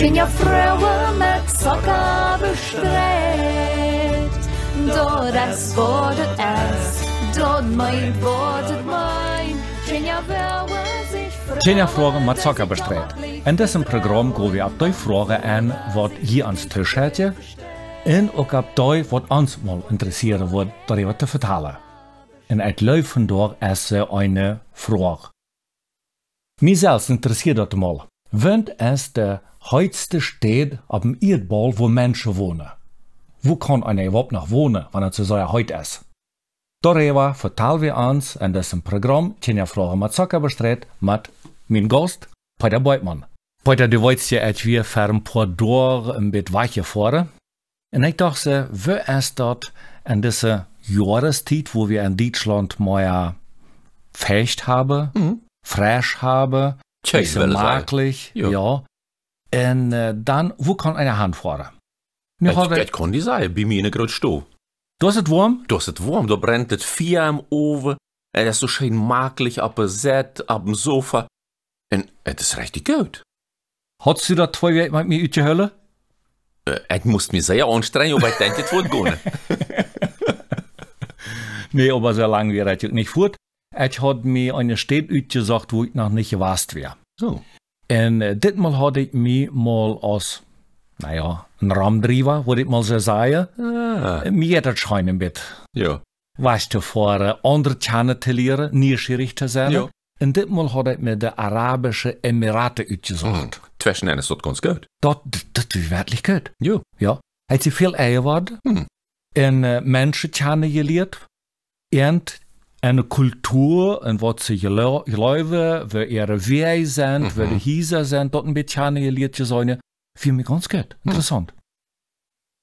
Cienia vrouwen met sokken bestreed. Door het wordt het ijs, door mijn wordt het met Cienia vrouwen In Фрога programma gaan we программ ab vragen той wat hier hier het tisch тышете, en ook op die wat ons mal interesseren wordt daarover te vertellen. En uit lui vandoor is eh, een eh, vraag. Mijzelf interessiert dat mal. Wenn es der heutste Stadt auf dem Erdball, wo Menschen wohnen. Wo kann einer überhaupt noch wohnen, wenn er zu so heute ist? Darüber vertellen wir uns in diesem Programm Tanja Frau Zucker bestreit mit meinem Gast Peter Beutmann. Peter, du wolltest ja etwa für ein paar Jahre ein bisschen weicher fahren. Und ich dachte, wer ist dort in dieser Jahreszeit, wo wir in Deutschland mehr Fecht haben, mhm. Fresh haben, Check, niet zo makkelijk. Ja. ja. En uh, äh, dan, hoe kan een hand fahren? Nu dat, dat kan die sein, bei mir in der groot stoel. Dat is het warm? Du hast es warm, da brennt het vier im Ofen, es ist so schön makkelijk ab dem Set, ab dem sofa. Und es äh, ist richtig gut. Hattest Had u dat twee weken met mij uitgehuilen? Uh, äh, ik moest mich sehr anstrengen, maar ich denk, het wordt gewonnen. nee, aber so lange wäre ich nicht fort. Ich hat mir eine Stadt gesagt, wo ich noch nicht gewasst wäre. So. Und äh, diesmal hatte ich mich mal als, naja, ein Raumdrieber, würde ich mal so sagen, ah. Äh, mir hat das scheinen mit. Ja. Weißt du, vor äh, andere Chane zu lernen, nie zu sein. Ja. Und diesmal hat ich mir die arabische Emirate mhm. gesagt. Mhm. Zwischen ist das ganz gut. Das, das ist wirklich gut. Ja. Ja. Hat sie viel Eier geworden. Mhm. Und äh, Menschen kennen gelehrt. Und eine Kultur, in der sie glauben, wer ihre Wege sind, mhm. wer die Hieser sind, dort ein bisschen Liedchen sein, finde mich ganz gut, interessant.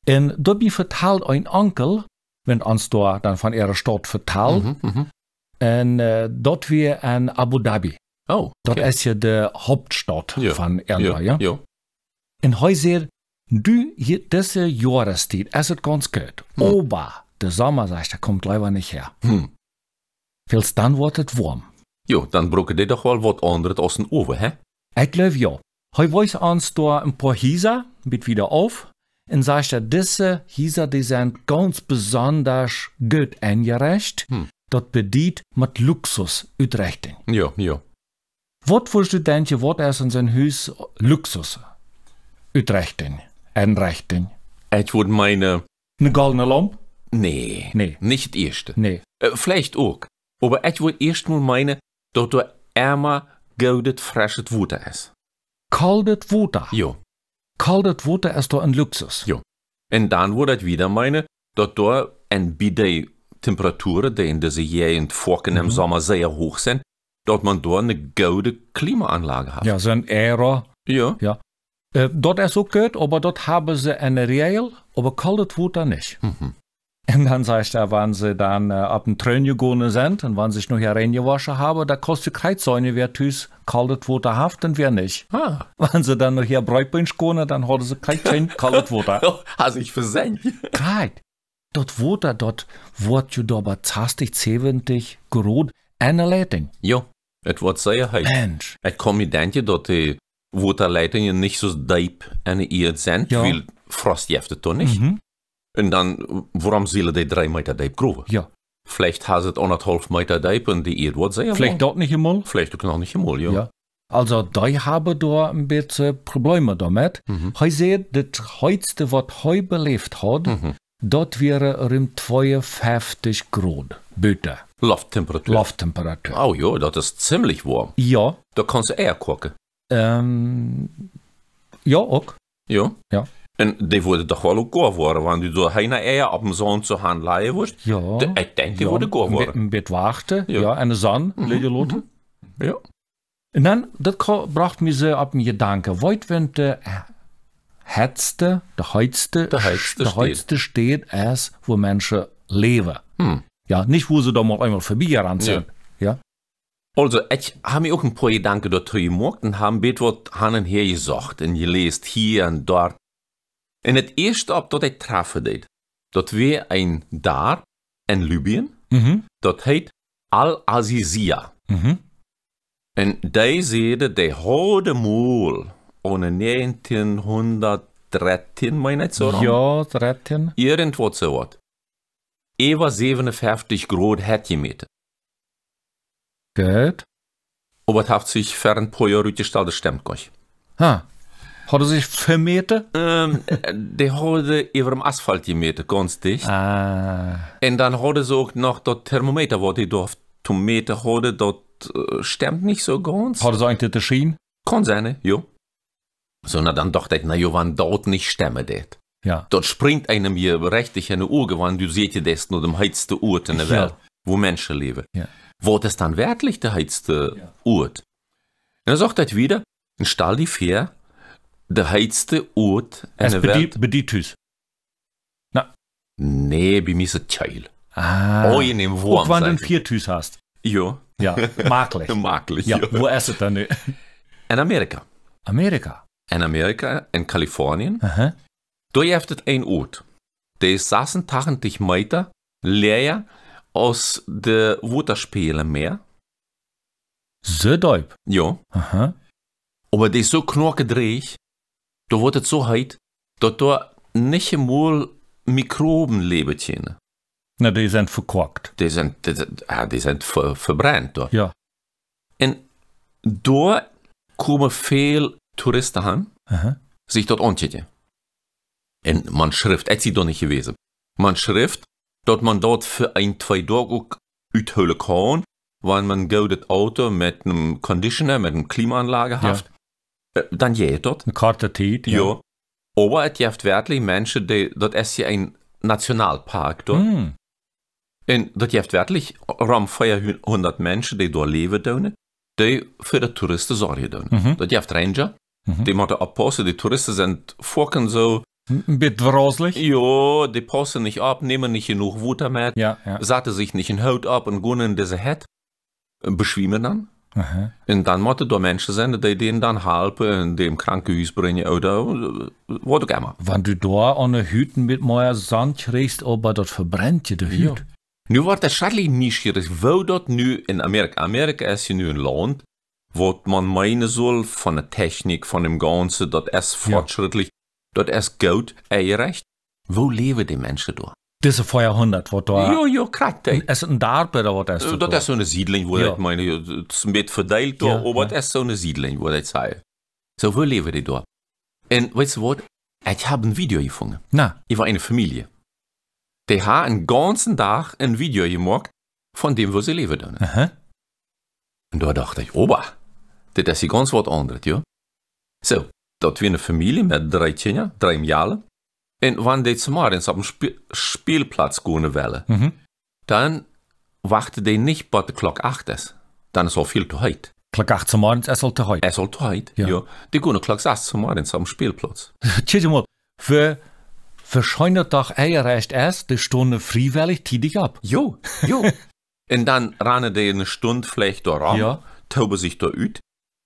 Mhm. Und dort mir verteilt ein Onkel, wenn uns da dann von ihrer Stadt verteilt, mhm, mhm, und äh, dort wir in Abu Dhabi. Oh, okay. Dort ist ja die Hauptstadt ja. von Irland, ja? ja? Ja. Und Häuser, du diese Jahreszeit, es ist ganz gut, mhm. aber der Sommer, sagst du, kommt leider nicht her. Hm. Fils dan wordt het warm. Jo, dann broeken dit doch wel was anderes aus dem Ofen, hä? Ich glaube ja. Hij wijst ons door een paar Hieser biedt wieder auf, en zegt dat deze Hisa die sind ganz besonders gut eingerecht. Hm. Dat bedient mit luxus uitrichting. Ja, ja. Wat voor studentje wordt er in zijn huis luxus uitrichting, einrichting? Ich würde meine... Eine goldene Lampe? Nee. Nee. Nicht erste. Nee. Äh, eh, vielleicht auch. Aber ich würde erst mal meinen, dass du immer gutes, frisches Wasser ist. Kaltes Wasser? Ja. Kaltes Wasser ist doch ein Luxus. Ja. Und dann würde ich wieder meinen, dass du ein Bidet Temperaturen, die in dieser Gegend vorkommen, im Sommer sehr hoch sind, dort man dort eine gute Klimaanlage hat. Ja, so ein Aero. Ja. ja. Äh, eh, dort ist auch gut, aber dort haben sie eine Real, aber kaltes Wasser nicht. Mhm. Und dann sagst du, wenn sie dann äh, ab dem Train gegangen sind und wenn sie sich noch hier reingewaschen haben, da kostet Kreuzsäune, wer tüs kaltes Wasser haft und wer nicht. Ah. Wenn sie dann noch hier Bräutbein gegangen, dann hatten sie kein kaltes Wasser. Hast ich versenkt. Kalt. Dort Wasser, dort wird ju dober 20, 70 Grad eine Leitung. Ja, es wird sehr heiß. Mensch. Es kommt mir denken, dass die Wasserleitungen nicht so deep eine ihr sind, ja. weil Frost jeftet doch nicht. Mhm. Und dann, warum sollen die drei meter diep groeven? Ja. Vielleicht hat es anderthalb Meter diep und die Erde wird sehr Vielleicht dort nicht einmal? Vielleicht auch noch nicht einmal, ja. ja. Also, die haben da ein bisschen Probleme damit. Mhm. Ich sehe, das Heizte, was heu belebt hat, mhm. dort wäre rund 52 Grad. Bitte. Lufttemperatur. Lufttemperatur. Oh ja, das ist ziemlich warm. Ja. Da kannst du eher gucken. Ähm, ja, auch. Ja. Ja. En die worden toch wel ook koor worden, want die door geen eier op een zon te gaan leien wordt. Ja. De, ik denk die ja, worden koor worden. Een beetje wachten, ja. ja, en de zon, mm -hmm. Ja. En dan, dat bracht me ze op mijn gedanken. Wat wenn de hetste, de heutste, de heutste, de heutste steht. steht, ist, wo Menschen leben. Hm. Ja, nicht wo sie da mal einmal vorbeigerannt sind. Ja. ja. Also, ich habe mir auch ein paar Gedanken dazu gemacht und habe ein bisschen was hin und her gesagt und gelesen, hier und dort. En het eerste op dat hij treffen deed, dat weer een daar in Libië, mm -hmm. dat heet Al-Azizia. Mm -hmm. En die zeiden de hode moel onder 1913, meen ik zo? Ja, 13. Irgendwo zo wat. Ewa 57 groot hetje meter. Und was hat sich für ein paar Jahre gestellt, das stimmt nicht. Ha. Hat er sich vermete? Ähm, eh, der hat über dem Asphalt asfalt ganz dicht. Ah. Und dann hat er ook noch das thermometer, wat die dorf te meten hadden, dat uh, stemt nicht so ganz. Hat er so eigentlich das schien? Kann sein, ja. Sondern dann dachte ich, na ja, wann dort nicht stemme det. Ja. Dort springt einem hier berechtigt eine Uhr gewann, du seht ihr das nur dem heizte Ort in der Welt, wo Menschen leben. Ja. Wo das dann wirklich der heizte ja. Ort? Und dann sagt er wieder, ein stall die Fähr, der heitste Ort einer Welt. Bei dir Tüs? Na. Nee, bei mir ist es Teil. Ah. Oh, in dem Wurm. Und wenn du vier Tüs hast. Jo. Ja, maglich. maglich. Ja, wo ist es dann? Ne? In Amerika. Amerika? In Amerika, in Kalifornien. Aha. Da gibt ein Ort. Der ist 86 Meter leer aus der Waterspiele Meer. So deep? Ja. Aha. Aber der ist so knorkedreig, Det var so heit, højt, da nicht einmal mikroben lever tjene. Na, die sind verkorkt. Die sind, die, ja, die sind ver, verbrannt. Da. Ja. En da kommen viel Touristen hin, sich dort anziehen. Und man schrift, es ist doch nicht gewesen. Man schrift, dass man dort für ein, zwei Tage uithöhlen kann, weil man das Auto mit einem Conditioner, mit einem Klimaanlage haft. Ja. Äh, dann jij dat. Ein korte tijd, ja. ja. Maar het heeft werkelijk die, dat is ja een nationaalpark, toch? Mm. En dat heeft werkelijk ruim 400 Menschen, die daar mm. leben, die für die Touristen sorgen. doen. Mm -hmm. Dat heeft ranger, mm -hmm. die moeten abpassen, die Touristen sind fucking so... Ein bisschen droselig. Ja, die passen nicht ab, nehmen nicht genug Wasser mit, ja, ja. sich nicht in Haut ab und gehen in diese Head, äh, beschwimmen dann. Aha. En dan moeten er mensen zijn die denen dan helpen en die hem krankenhuis brengen of wat ook immer. Wanneer je daar aan de hut met mooie zand krijgt, oh, maar dat verbrandt je de hut. Ja. Nu wordt het schadelijk nieuwsgierig. Wou dat nu in Amerika? Amerika is nu een land wat man meinen soll von der Technik, von dem Ganzen, das ist fortschrittlich, ja. das ist gut, eingerecht. Wo leben die Menschen da? Das Disse Feuer 100, wo da... Jo, jo, klart. Es är en darbe där vad det är. Äh, det är ich meine, vad jag menar, med fördelat då, das ist so eine Siedlung, vad ich säger. So, wo leben die då? Und weißt du was? Ich habe ein video gefunden. Na. Ich war eine Familie. Die haben einen ganzen Tag ein video gemacht von dem, wo sie leben Aha. Und da dachte ich, oba, das ist ganz was anderes, ja. So, dat wir eine Familie mit drei Kinder, drei Jahre, in Wandezumarin auf dem Sp Spielplatz gehen wollen, mhm. dann wachte die nicht bei der Glock 8. ist. Dann ist auch viel zu heute. Klock 8 zum morgens, er sollte heute. Er sollte heute, ja. ja. Die gehen Klock 6 zum morgens am Spielplatz. Tschüss mal, für verscheunet doch er erst erst die Stunde freiwillig tidig ab. Jo, jo. Und dann rannen die eine Stunde vielleicht da ran, ja. tauben sich da üt,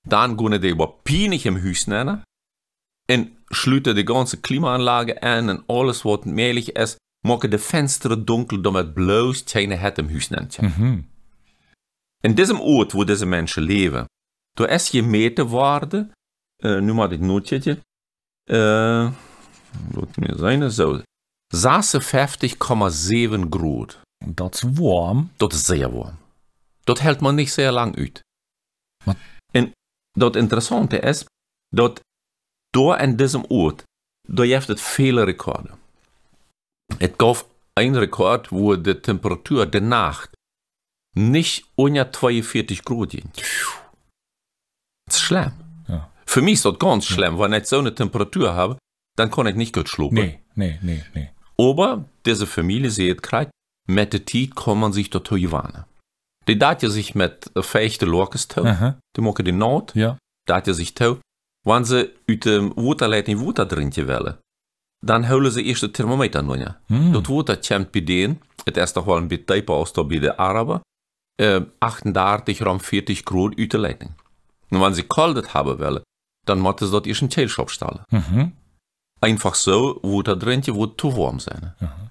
dann gehen die aber pinig im Hüs nennen, und sluter die ganze klimaanlage an und alles was meelig ist, machen die Fenster dunkel, damit het blauw zijn het hem huisnentje. Mm In diesem Ort, wo diese Menschen leben, da ist gemeten worden, äh, eh, nur mal das Notchetje, äh, eh, mir sein, so, saße 50,7 Grad. Das ist warm. Das ist sehr warm. Das hält man nicht sehr lang aus. Und das Interessante ist, dass Då diesem Ort, da gibt es viele Rekorde. Es gab einen Rekord, wo die Temperatur der Nacht nicht unter 42 Grad ging. Das ist schlimm. Ja. Für mich ist das ganz schlimm, ja. wenn ich so eine Temperatur habe, dann kann ich nicht gut schlafen. Nee, nee, nee, nee. Aber diese Familie sieht gerade, mit der Zeit kann man sich dort gewannen. Die dat sich mit feuchten Lorkes tau, die mocken die Not, ja. dat sich tau, Wanneer ze uit de waterleiding water drinken willen, dan houden ze eerst de thermometer noemen. Mm. Dat water komt bij de, het is toch wel een beetje als bij de Araber, äh, 38 rond 40 Grad uit de leiding. En wanneer ze koud hebben willen, dann moeten ze dat eerst in de koelschap stellen. Mm -hmm. Einfach so, water drinken wordt te warm sein. Mm -hmm.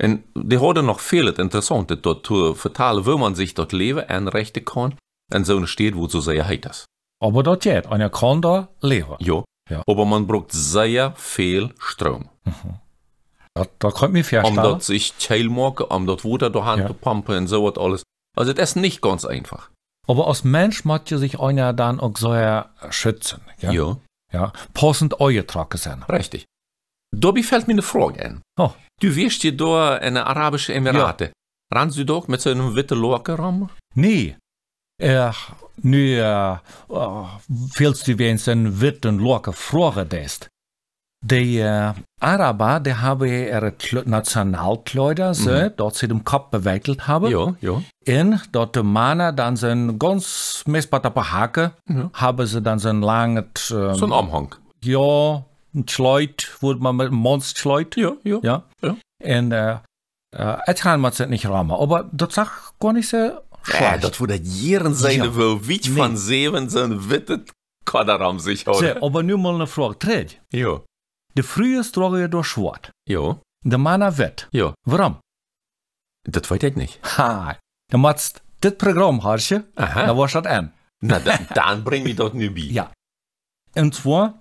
En die hadden noch veel het interessante dort te verteilen, wo man sich dort leben en rechten kan, en zo'n so steht, wo so sehr heiß ist. Aber das geht. Man kann da leben. Ja. ja. Aber man braucht sehr viel Strom. Mhm. Ja, da kommt mir verstehen. Um das sich teilmachen, um das Wasser da Hand ja. pumpen und so was alles. Also das ist nicht ganz einfach. Aber als Mensch möchte sich einer dann auch sehr schützen. Ja. Ja. ja. Passend eure Tracke sein. Richtig. Dobby fällt mir eine Frage ein. Oh. Du wirst hier da in den Arabischen Emirate. Ja. Rannst du doch mit so einem witten Locker rum? Nee. Äh, Nu uh, oh, Fjällstuviensen wird den Loka frågadest. Die äh, Araber, die haben ihre Nationalkleider, mhm. so, mhm. dort sie den Kopf bewickelt haben. Ja, ja. Und dort die Männer dann so ein ganz messbarer Hake, mhm. haben sie dann so ein langes... Ähm, so ein Umhang. Ja, ein Schleut, würde man mit Monstschleut. Ja, ja. ja. ja. Und äh, äh, jetzt kann man es nicht rahmen. Aber das sagt gar nicht so ja, dat voor dat jaren zijn ja. wel wiet nee. van zeven zijn witte kader aan zich aber nu mal eine Frage. Tred. Jo. De frühes droge je door zwart. Jo. De mannen wet. Jo. Waarom? Dat weet ik niet. Ha. Du maakt dit programma, harsje. Aha. Dan was dat aan. Na, dann bring ich dort nie bei. Ja. Und zwar,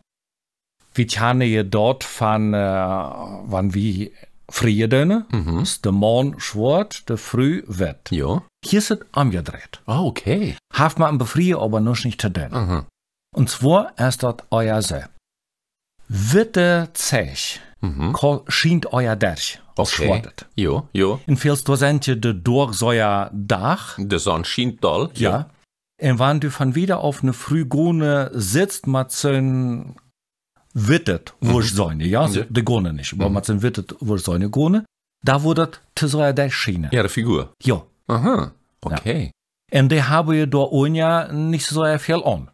wie haben ja dort von, äh, eh, wann wie Vreden, mhm. ist der Morgenschwort, der Frühwett. Ja. Hier ist es angedreht. Ah, okay. Haft man am befrieren, aber noch nicht zu den. Mhm. Und zwar ist das euer See. Witte Zech mhm. scheint euer Derch. Okay. Schwartet. Jo, jo. In vielen Dozenten der Dorch so ja Dach. Der Sonne scheint doll. Ja. ja. Und wenn du von wieder auf eine Frühgrune sitzt, mit so Wittet, wurscht mhm. seine, ja, mhm. Also de Gone nicht. Mhm. Aber man sind Wittet, wurscht seine Gone. Da wurde das so der Schiene. Ja, der Figur. Ja. Aha, okay. Ja. Und die habe ich da ohne nicht so viel an.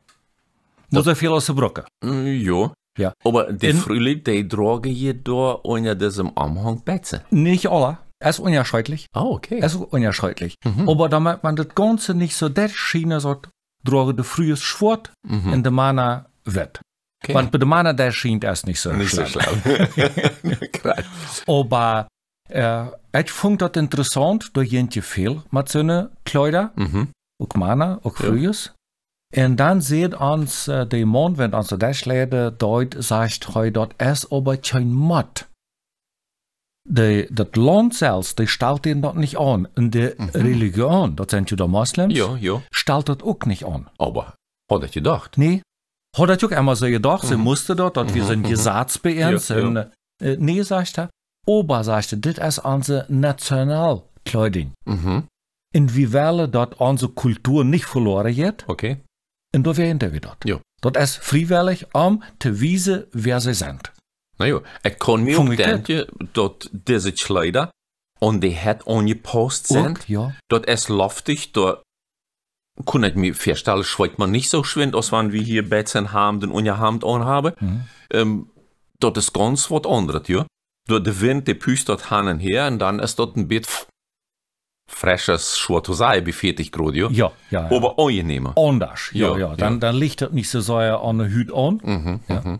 Nur so viel aus der Brücke. Mm, ja. Ja. Aber die In, Frühling, die trage ich da ohne diesem Anhang besser. Nicht alle. Es ist unerscheidlich. Ah, oh, okay. Es ist unerscheidlich. Mhm. Aber damit man das Ganze nicht so der Schiene sagt, droge de frühes Schwert mhm. in der Mana wird. Pan Pedumana, der schien erst nicht so nicht schlau. So Aber äh, ich finde das interessant, da jentje viel mit so Kleider, mhm. auch Männer, auch Frühes. Ja. Und dann sieht uns äh, der Mann, wenn uns der Schläger dort sagt heu dort erst, aber kein Mott. De, dat land selbst, die stelt ihn dort nicht an. Und die mhm. Religion, das sind ja die Moslems, ja, ja. stelt dat ook nicht an. Aber hat er gedacht? Nee, hat er Hordatjuk elmazai dorsi musste dort, dort wir mhm. sind mhm. Gesatzbeerns, ja, ja. Äh, nee, sagst du, oba, sagst du, dit ist unsere Nationalkleidung. Mhm. In wie Werle dort unsere Kultur nicht verloren geht. Okay. Und dort wir hinter wir dort. Ja. Dort ist freiwillig, um zu wiesen, wer sie sind. Naja, ich kann mir auch denken, dort diese Kleider und die hat Post sind. Ja. Dort ist luftig, dort Kunnet mir verstehen, schweigt man nicht so schwind, als wenn wir hier Betzen haben, den unja haben, on haben. Mhm. Ähm, das ist ganz was anderes, ja. Der Wind, der püst dort hin und her und dann ist dort ein bisschen frisches Schwartosei befertigt gerade, ja? Ja, ja. Aber angenehmer. Anders, ja, ja. ja. Dann, ja. dann liegt das nicht so sehr an der Hüt an. Mhm, mhm.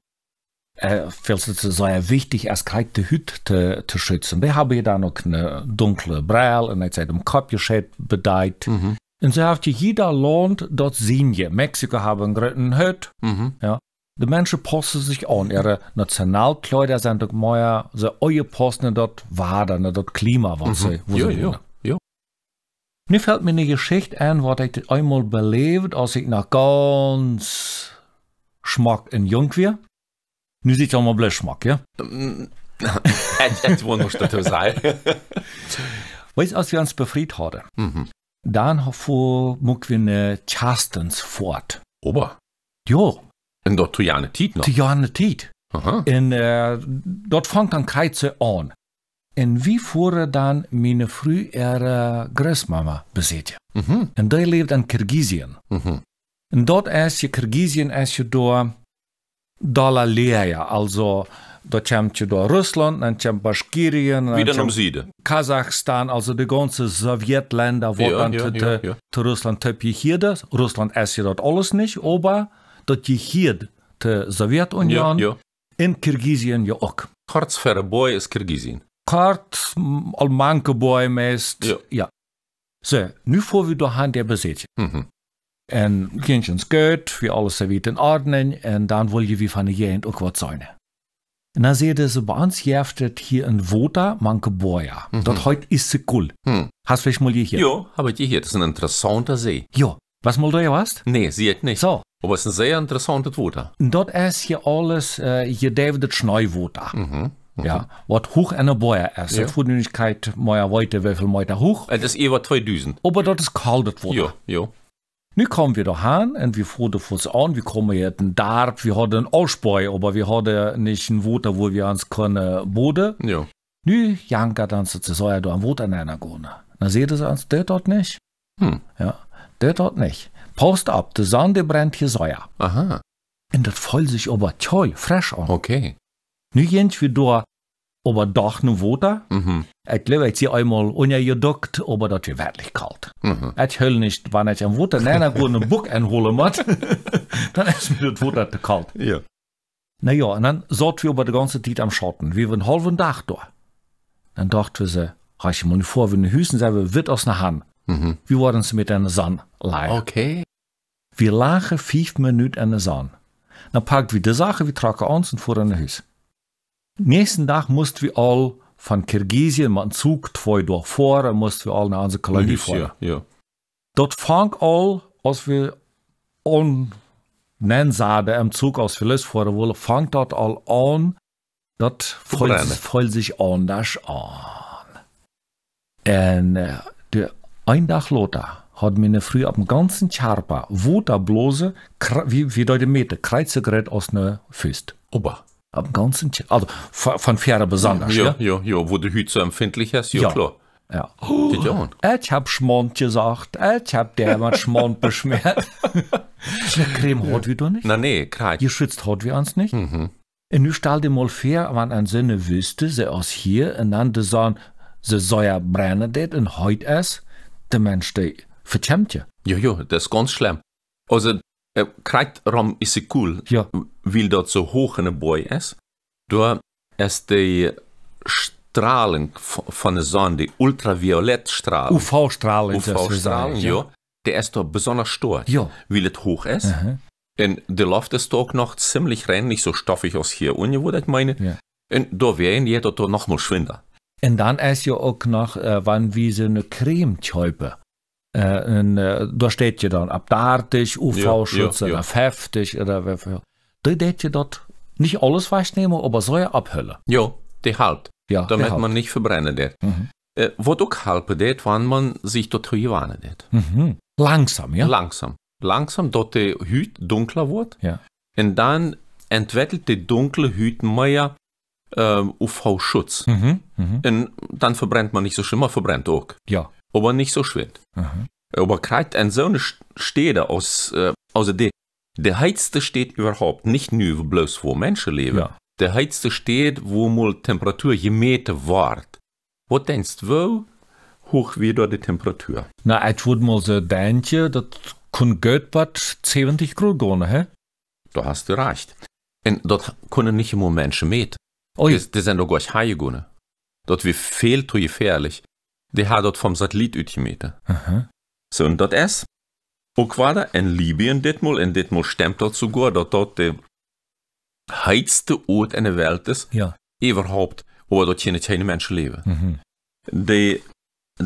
Äh, es ist wichtig, als kalt die Hüt zu, zu schützen. Wir haben ja da noch eine dunkle Brille und jetzt im geschätzt, bedeckt. Mhm. Und sie haben jeder land dort sehen. je. Mexiko haben een hut. Mhm. Ja. Die Menschen posten sich an. Ihre Nationalkleider sind doch mehr so eure posten dort Wader, dort Klima, was mhm. sie, wo ja, sie ja. jo. Mir fällt mir eine Geschichte ein, was ich einmal belebt, als ich nach ganz Schmack in Jung war. Nun sieht es auch mal blöd Schmack, ja? Jetzt wollen wir das sagen. Weißt du, als wir uns befriedigt hatten, mhm. Dann flog wir nach Charstens fort. Ober? Jo. Und dort Tujane Tiet noch? Tujane Tiet. Aha. Und äh, dort fängt dann Kreize an. Und wie fuhren dann meine frühere Großmama besetzt. Mhm. Und die lebt in Kirgisien. Mhm. Und dort ist Kirgisien ist Dollar Dalalea, also doćem će do Russland, dann će Baschkirien, wieder um Siede. Kasachstan, also die ganzen Sowjetländer, wo ja, dann ja, ja, ja. Russland töpje hier das. Russland ist dort alles nicht, aber dort je hier die Sowjetunion, ja, ja. in Kirgisien ja auch. Kartsfere Boy ist Kirgisien. Kart, al manke Boy meist, ja. ja. So, nu vor wir durch der bezit. Mhm. En kindjes gut, wie alles so weit in Ordnung, und dann wollen wir von van de jeugd ook wat na seht ihr, ze bij ons, je hier ein vota manke boja. Mhm. Dat heute is ze cool. Hm. Hast du vielleicht mal hier? Ja, habe ich hier. Das ist ein interessanter See. Ja. Was mal du hier warst? Nee, sie hat nicht. So. Aber es ist ein sehr interessantes Vota. Dort ist hier alles, äh, hier David Schneuwota. Mhm. mhm. Ja, Was hoch en een boja ist. Ja. Voedingigkeit, moja weite, wie viel meter hoch. Eh, oh, het ist etwa 2000. Aber dort ist koud het Vota. Ja, ja. Nun kommen wir da han en vi får för an, wir kommer i ett darp, vi hade en avspoj, aber wir haben nicht ein våta wo wir uns können bode. Jo. Nu jankar han så till såja då en våta näna gåna. Na seht es ans, det dort nicht. Hm. Ja, det dort nicht. Post ab, die Sonde brennt hier säuer. Aha. Und das voll sich aber toll, frisch an. Okay. Nu gehen wir durch aber doch ein Woter. Mhm. Ich glaube, ich sie einmal untergeduckt, aber das wird wirklich kalt. Mhm. Ich höre nicht, wenn ich ein Woter nein, ich einen Buck einholen muss, dann ist mir das Woter zu kalt. Ja. Naja, und dann sollten wir aber die ganze Zeit am Schatten. Wir waren einen halben Tag da. Dann dachten wir so, reich mal nicht vor, wenn die Hüsen selber wird aus der Hand. Mhm. Wir waren sie mit einer Sonne leid. Okay. Wir lachen fünf Minuten in der Sonne. Dann packt wir die Sache, wir tragen uns und in nach Hüs. Nächsten Tag mussten wir all von Kirgisien mit dem Zug zwei durch vor, mussten wir all nach unsere Kolonie fahren. Ja. Dort fang all, als wir on Nennsade im Zug aus Verlust fahren wollen, fang dort all an, das fühlt sich anders an. Und äh, ein Tag später hat mir eine Früh auf dem ganzen Körper Wutterblose, wie, wie Leute Meter, Kreuzgerät aus einer Füße. Ober am ganzen Tier. Also von Pferde besonders. Ja, ja, ja, ja, wo die heute empfindlich ist, ja, ja. klar. Ja. Oh, ich hab Schmont gesagt, ich hab der mit Schmont beschwert. Der Creme hat wieder nicht. Na nee, kein. Geschützt hat wir uns nicht. Mhm. Und ich stell dir mal vor, wenn ein Sinne wüsste, sie aus hier, und dann die sagen, sie soll ja brennen, det, und heute ist der Mensch, der verkämmt ja. Jojo, das ist ganz schlimm. Also, äh, Kreitraum ist cool, ja. so hoch ein Boy ist. Da ist die Strahlung von der Sonne, die Ultraviolettstrahlung. uv strahlung uv strahlung ja. ja. Der ist da besonders stark, ja. weil es hoch ist. Aha. Und der Luft ist auch noch ziemlich rein, nicht so stoffig aus hier unten, wo ich meine. Ja. Und da werden die doch noch mal schwinder. Und dann ist ja auch noch, äh, wann wie so eine creme Cremechäupe. Äh, äh, da steht ja dann abdartig, UV-Schutz ja, ja, oder ja. heftig oder äh, was. Da steht ja dort nicht alles wegnehmen, aber so ja abhölle. Ja, die halt. Ja, Damit halt. man nicht verbrennen wird. Mhm. Äh, was auch halten wird, wenn man sich dort gewarnen wird. Mhm. Langsam, ja? Langsam. Langsam, dort die Hüt dunkler wird. Ja. Und dann entwickelt die dunkle Hüt mehr äh, UV-Schutz. Mhm, mhm. Und dann verbrennt man nicht so schlimm, man verbrennt auch. Ja aber nicht so schwert. Mhm. Aber gerade ein so eine Städte aus, äh, also der, der heizte steht überhaupt nicht nur bloß wo Menschen leben. Ja. Der heizte steht, wo mal Temperatur gemeter wird. Was denkst du, hoch wieder die Temperatur? Na, ich würde mal so denken, das kann gut bei 70 Grad gehen, hä? Da hast du recht. Und dort können nicht immer Menschen mit. Oh, das, das sind doch gar nicht Haie gehen. Dort wird viel zu gefährlich. Die hat dat vom Satellit uitgemeten. Aha. Zo, dat is. Ook waren in Libyen ditmaal, en ditmaal stemt dat sogar, dat dat der heitste Ort in der Welt ist, ja. überhaupt, wo dat geen kleine mensen leven. Mhm. De,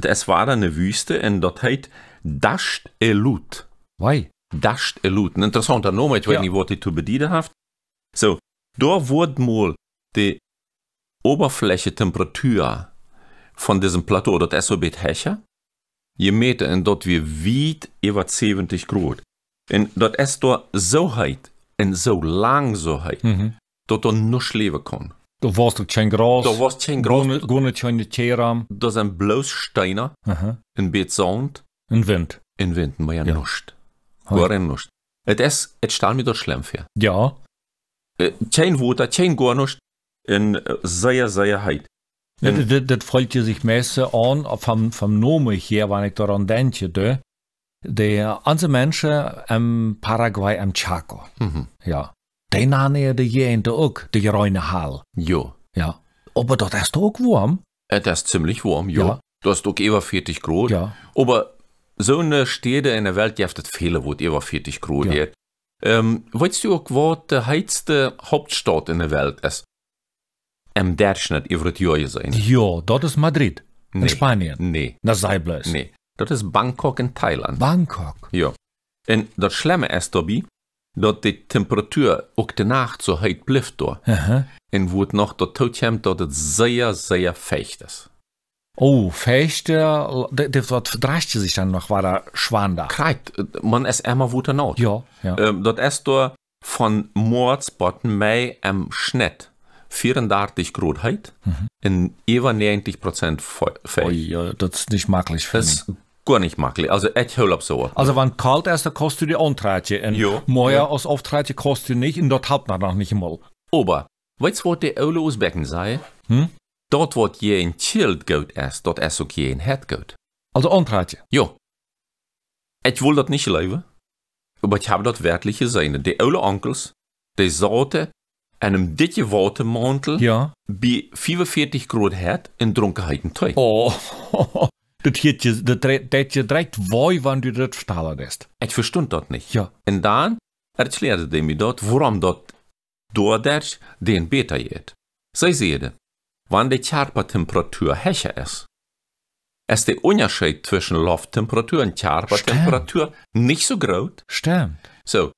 es war eine Wüste und dort heißt Dasht Elut. Why? Dasht Elut. Ein interessanter Name, ich weiß ja. nicht, was ich zu bedienen habe. So, da wurde mal die Oberflächentemperatur von diesem Plateau, das ist so ein bisschen höher. Je mehr und dort wir weit über 70 Grad. Und dort ist dort so heiß und so lang so heiß, mhm. dort dort nicht leben kann. Da warst du kein Gras. Da warst kein Gras. Gar nicht kein Tieram. Da sind bloß Steine, mhm. ein bisschen Sand. Ein Wind. Ein Wind, mehr ja. nicht. Gar nicht. Es ist, es, et mir dort schlimm für. Ja. Kein Wut, kein gar nicht. In sehr, sehr heiß. Mhm. Das, das folgte sich messen an, vom, vom Namen her, wenn ich daran denke, Die der Menschen im Paraguay, im Chaco, mhm. ja, die nahmen die Jähnte auch, die reine Hall. Jo. Ja. Aber das ist auch warm. Das ist ziemlich warm, jo. ja. Du hast auch über 40 Grad. Ja. Aber so eine eh, Städte in der Welt, die hat viele, wo über 40 Grad ja. Ähm, weißt du auch, was die heizste Hauptstadt in der Welt ist? em dešinę į Vrutijojus eina. Jo, dort ist Madrid. In nee. Spanien. Nee. Na sei Nee. Dort ist Bangkok in Thailand. Bangkok. Jo. Und das Schlimme ist e dabei, dass die Temperatur auch die Nacht so heiß bleibt. Dort. Und wo es noch dazu kommt, dass es sehr, sehr feucht ist. Oh, feucht, dort verdreht sich dann noch, war da Schwan da. Kreit, man ist immer guter Not. Ja, ja. Ähm, dort ist dort von Mords bis Mai am Schnitt. 34 Grotheit mhm. in über 90 Prozent fähig. Oi, das ist nicht möglich. Für das mich. gar nicht möglich. Also, ich höre ab so. Also, wenn kalt ist, dann kostet die Anträge. Und jo. Meuer ja. aus Aufträge kostet nicht und dort hat man noch nicht mal. Aber, weißt du, was die Öle aus Becken sei? Hm? Dort, wo jeden chillt geht, ist, dort ist auch jeden Head geht. Also, Anträge? Jo. Ich will das nicht leben. Aber ich habe das wirklich Seine. Die Öle Onkels, die Sorte, einem dikke Wortemantel ja. bei 45 Grad hat in Trunkenheiten teig. Oh, das hätt je, das hätt direkt wei, wenn du das verstanden hast. Ich verstund dort nicht. Ja. Und dann erklärte der mir dort, warum dort dort den Beta geht. Sei sehen, wenn die Körpertemperatur höher ist, ist der Unterschied zwischen Lufttemperatur und Körpertemperatur nicht so groß. Stimmt. So,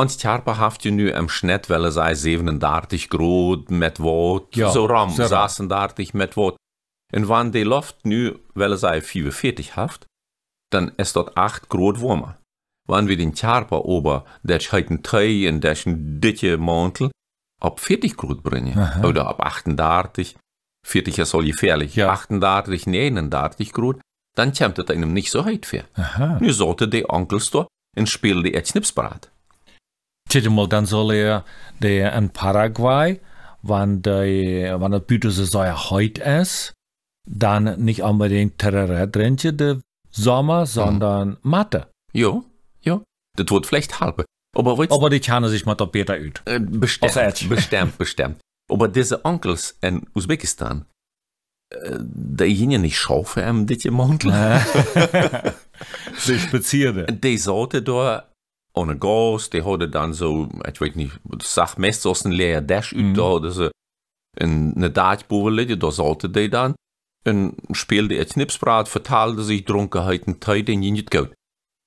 Onstjaarbaar heeft je nu im Schnitt, weil er sei 37 groot mit wat, ja, rum, ram, 36 mit wat. Und wanneer die Luft nu weil er sei 44 heeft, dann ist dort 8 groot warmer. Wanneer wir den Tjarper ober, der schijt ein trui en der ein dikke mantel, op 40 groot bringen, Aha. Oder op 38. 40 ist al gefährlich. Ja. 38, 39 groot. dann komt er einem nicht so heet für. Nu sollte die Onkelstor door en spelen die het Titel mal dann soll er der in Paraguay, wann die, wann der Blütesaison ja heute ist, dann nicht unbedingt Terrorrentchen der Sommer, mhm. sondern Mathe. Jo, jo. Das wird vielleicht halb. Aber, Aber die kennen sich mal da besser üt. Äh, bestimmt, bestimmt, bestimmt. Aber diese Onkels in Usbekistan, äh, die gehen ja nicht schaufen am ähm, dicken Mantel. sich bezierde. Die sollten da ohne Ghost, die hadden dan zo, ik weet niet, zag meestal een leer dash uit, mm. da hadden ze eine een da sollte zaten die dan. En speelde het knipspraat, vertaalde zich dronkenheiten, tijd en je niet goed.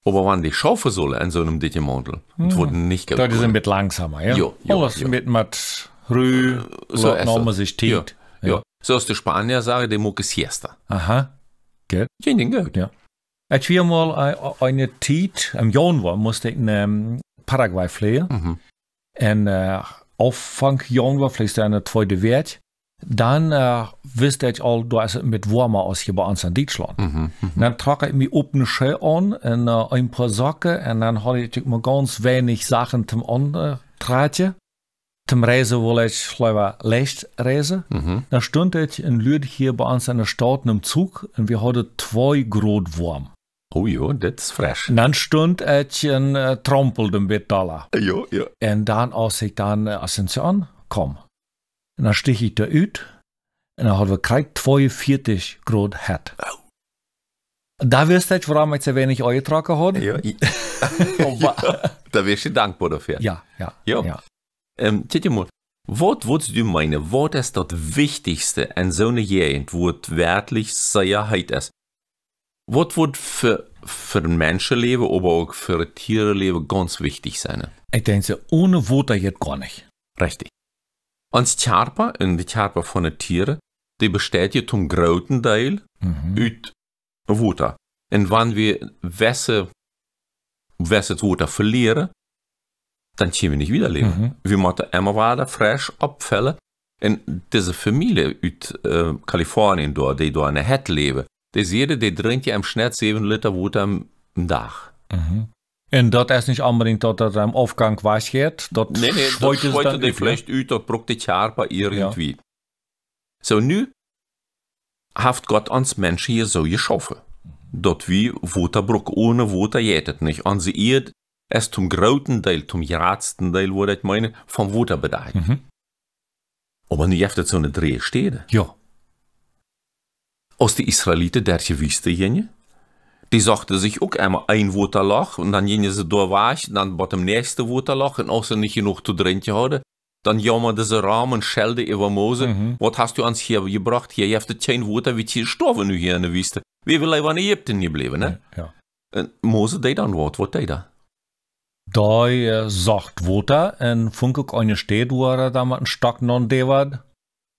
Aber wenn die schaffen sollen an so einem Digimodel, ja. das wurde nicht gemacht. Da ist ein bisschen langsamer, ja? Ja. ja oh, Alles ja. mit, mit Rü, äh, so man sich Tiet. Ja. ja. So ist die Spanier sage, der mag Siesta. Aha. Geht? Ja, den Ja. Ik zie mal eine Zeit, im Januar musste ich in Paraguay fliegen. Mhm. Und äh, Anfang Januar fliegst du der zweite Welt. Dann äh, wusste ich all, du hast mit Wärme aus hier bei uns in Deutschland. Mhm. Mhm. Dann trage uh, uh, ich mir oben Schuhe an und äh, ein paar Socken und dann hatte ich mal ganz wenig Sachen zum Antreten. Zum Reisen wollte ich lieber leicht reisen. Mhm. Dann stand ich in Lüd hier bei uns in der Stadt im Zug und wir hatten zwei Grotwürm. Oh ja, das ist fresh. Dan stond het een äh, trompel een beetje dollar. Ja, ja. En dan als ik dan äh, Ascension kom, dann stich ik eruit en dan hadden we krijg 42 Grad het. Oh. Da wirst du, warum ich so wenig Euro getragen habe. Ja, ja. da wirst du dankbar dafür. Ja, ja. Ja. ja. Ähm, mal, was würdest du meinen, was ist das Wichtigste an so einer Gegend, wo es wirklich Sicherheit ist? Was wird für, für den Menschenleben, aber auch für das Tierleben ganz wichtig sein? Ich denke, ohne Wasser geht gar nicht. Richtig. Und die Körper, in die Körper von den Tieren, die besteht ja zum großen Teil mhm. aus Wasser. Und wenn wir Wässer, Wasser verlieren, dann können wir nicht wiederleben. Mhm. Wir müssen immer weiter frisch abfällen. Und diese Familie aus äh, Kalifornien, die da in der leben, de zere die drinkt je am snel 7 liter water am Tag. Mm -hmm. En dat is niet unbedingt dat er am Aufgang waarscheert. Dat nee, nee, dat gooit de vielleicht uit, dat brokt het jaar irgendwie. Ja. So, nu hat Gott uns Menschen hier so geschaffen. Dat wie Waterbrook ohne Water es nicht. Und sie ist es zum großen Teil, zum größten Teil, wo ich meine, vom Water bedeiht. Mhm. Aber nu heeft het so eine Drehstede. Ja aus als die Israëlieten dergewieste gingen. Die zochten zich ook eenmaal één waterlag. und dann gingen sie durch, waas, dan bij nächsten nächste waterlag. En als ze niet genoeg te drinken hadden, dann jammerte diese Rahmen, Schelde über Mose. Mhm. Was hast du uns hier gebracht? Hier, ihr habt kein Wunder, wie hier gestorben hier in der Wüste. Wir will aber in Ägypten geblieben, ne? Ja. Mose, die dann wort, was die da? Da äh, sagt Wunder, en funkuk eine Städte, wo er da mit einem Stock noch de war.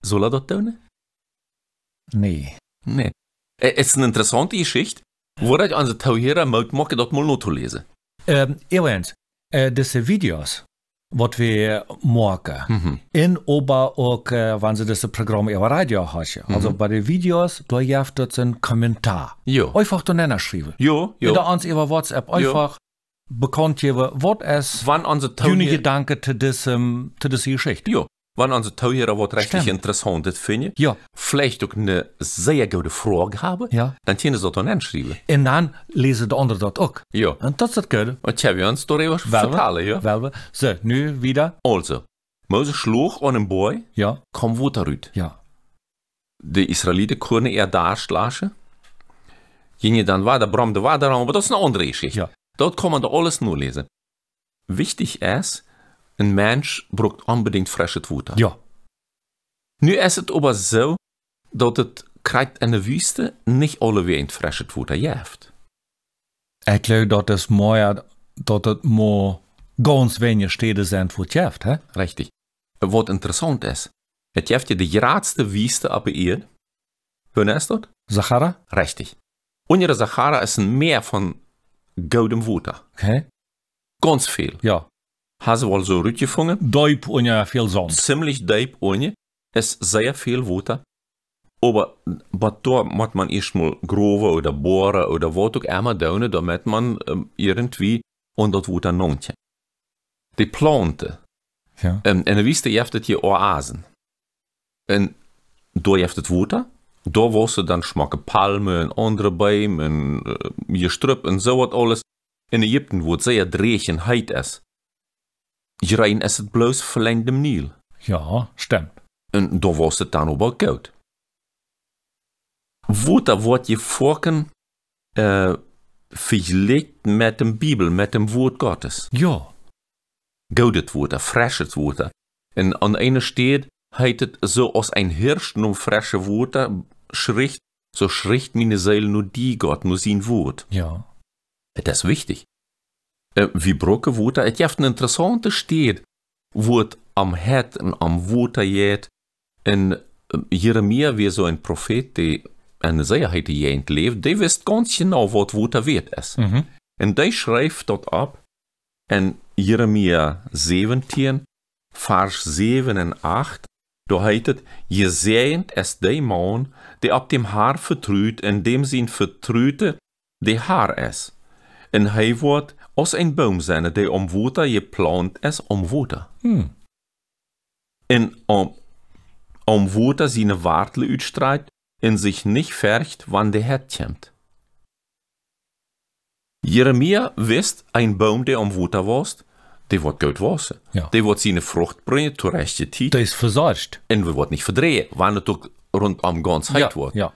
Soll er das tun? Nee. Nee. Es ist eine interessante geschichte, waar je halt aan de Tauhera moet maken dat mal not lezen. Ähm, übrigens, äh, diese Videos, die wir machen, mhm. in Ober auch, äh, wenn sie das Programm über Radio haben. Mhm. Also mhm. bei den Videos, da gibt es einen Kommentar. Jo. Einfach den Nenner schreiben. Jo, jo. Oder uns über WhatsApp einfach bekannt geben, was es, wann unsere Gedanken zu diesem, zu dieser Geschichte. Jo. Wenn onze teuren wordt rechtelijk interessant, dat Ja. Vielleicht auch eine sehr gute Frage hebben. Ja. Dan kunnen ze dat dan aanschrijven. En dan lezen de anderen dat ook. Ja. En dat is het kunnen. Want hebben we ons daarover vertalen, ja? Wel, Zo, nu wieder. Also, Moses schlug an een boy. Ja. Kom wat eruit. Ja. De Israëlieten kunnen er daar slagen. Gingen dan waar, de bram de water aan, maar andere geschichte. Ja. Dort kann man da alles nur lesen. Wichtig ist, ein Mensch braucht unbedingt frisse Wasser. Ja. Nu ist es aber so, dass es krijgt in der wüste nicht niet alleweend frisches Wasser heeft. Ich glaube, dat het mehr, dass es maar ganz wenige Städte sind, voor es heeft, Richtig. Was interessant ist, es heeft je de grootste wüste der Erde. Hoe is das? Sahara? Richtig. Onder de Sahara ist ein meer von goudem Wasser. Okay. Ganz viel. Ja wohl so rütgefangen. Deib ohne viel Sonne. Ziemlich deib ohne. Es sehr viel Wasser. Aber da muss man erstmal grove oder bohren oder was auch immer tun, damit man ähm, irgendwie unter das Wasser nimmt. Die Plante. Ja. Ähm, und ihr wisst, ihr habt hier Oasen. Und da habt das Wasser. Da wirst du dann schmecken Palmen, und andere Bäume, und, äh, hier und so was alles. In Ägypten wird sehr drehchen heit ist ist es bloß bloos im Nil. Ja, stimmt. Und da war es dann aber gut. koud. Woter wordt je vorken äh, eh, vergelegt met de Bibel, mit dem Wort Gottes. Ja. Goudet woter, frisches woter. Und an einer steht, heißt het so aus ein Hirsch nur frische Woter schricht, so schricht meine Seele nur die Gott, nur sein Wort. Ja. Das ist wichtig. Äh, wie vi brukar vota ett jävligt intressant sted vart am het und am vota geht. en Jeremia wie so ein Prophet, die eine Sicherheit jent lebt, der weiß ganz genau, was vota wird es. Mhm. Und der schreibt dort ab in Jeremia 17, Vers 7 und 8, da heißt es, ihr sehnt es der Mann, der ab dem Haar vertrüht, indem sie ihn vertrüte, der Haar ist. Und er wird aus een Baum zijnde der om water geplant ist, um om water. Hmm. En om, om water zijn waarde uitstrijdt en zich niet vergt wanneer het komt. Jeremia wisst, ein Baum, der om water warst, der wird goed wassen. Ja. wird seine Frucht bringen, brengen rechten rechtje Der ist versorgt. Und En we wordt niet verdreven, wanneer het ook rondom ganzheid ja, wordt. Ja.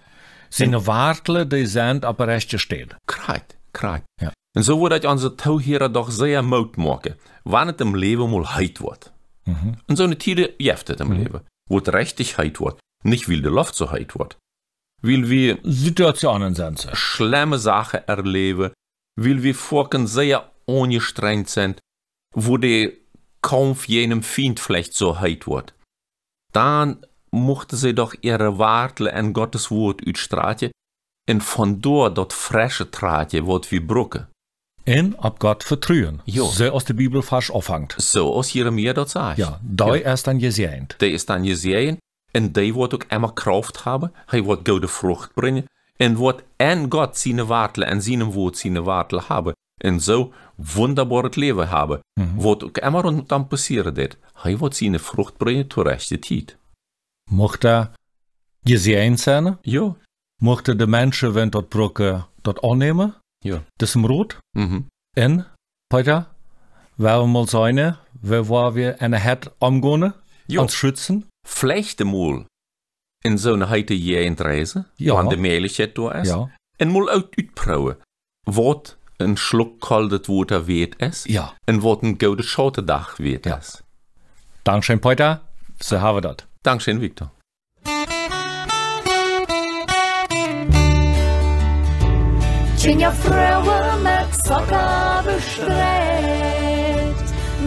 Seine Wartle, die sind aber rechte gestellt. Kreit, kreit. Ja. En so word dat ons touhere dag zeer mout maak, wanneer dit mhm. in mhm. lewe mal heid word. Mm En so 'n tiere jeft dit in mm -hmm. lewe, word regtig word, nicht wil die Luft so heit word. Will wir Situationen sind, so. schlimme Sachen erleben, will wir vorken sehr angestrengt sind, wo die kaum jenem Feind vielleicht so heit wird. Dann mochte sie doch ihre Wartle an Gottes Wort utstrahlen und von dort dort frische Tratje wird wie Brücke. en op Gott vertrouwen. Zo als de Bijbel vast afhangt. Zo als Jeremia dat zegt. Ja, daar ja. is dan gezegd. Daar is dan gezegd. En die wordt ook immer kracht hebben. Hij wordt goede vrucht brengen. En wordt en God zijn waartel en zijn woord zijn waartel hebben. En zo wonderbaar het leven hebben. Mm -hmm. Wordt ook immer dan passeren dit. Hij wordt zijn vrucht brengen tot rechte tijd. Mocht dat gezegd zijn? Ja. Mochten de mensen, wenn dat brokken, dat aannemen? Ja. Das im Rot. Mhm. En heute waren wir so eine, wir waren wir eine Herd umgehen, Und schützen. Vielleicht mal in so einer heute je Interesse, ja. wenn der Mählichkeit da ist. Ja. En mal auch uitproben. Was ein Schluck kaltes Wasser wird es. Ja. Und was ein gutes Schotterdach wird es. Ja. Dankeschön, Peter. So haben wir das. Dankeschön, Victor. Sinn ja Frauen mit Zucker bestrebt.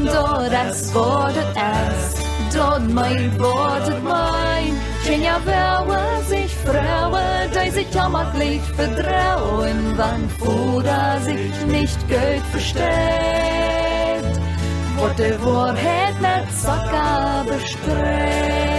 Doch es wurde es, dort mein bordet mein. Sinn ja Frauen sich Frauen, die sich jammerlich vertrauen, wann Bruder sich nicht gut versteht. Wurde Wahrheit mit Zucker bestrebt.